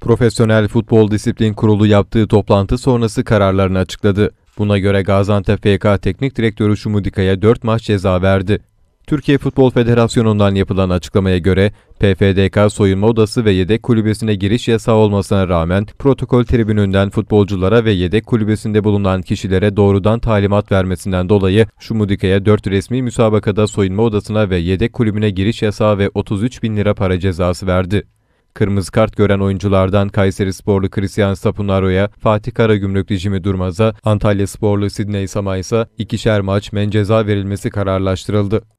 Profesyonel Futbol Disiplin Kurulu yaptığı toplantı sonrası kararlarını açıkladı. Buna göre Gaziantep FK Teknik Direktörü Şumudika'ya 4 maç ceza verdi. Türkiye Futbol Federasyonu'ndan yapılan açıklamaya göre PFDK soyunma odası ve yedek kulübesine giriş yasağı olmasına rağmen protokol tribününden futbolculara ve yedek kulübesinde bulunan kişilere doğrudan talimat vermesinden dolayı Şumudika'ya 4 resmi müsabakada soyunma odasına ve yedek kulübüne giriş yasağı ve 33 bin lira para cezası verdi. Kırmızı kart gören oyunculardan Kayseri sporlu Christian Sapunaro'ya, Fatih Karagümrüklü Jimmy Durmaz'a, Antalya sporlu Sidney Samaysa ikişer maç men ceza verilmesi kararlaştırıldı.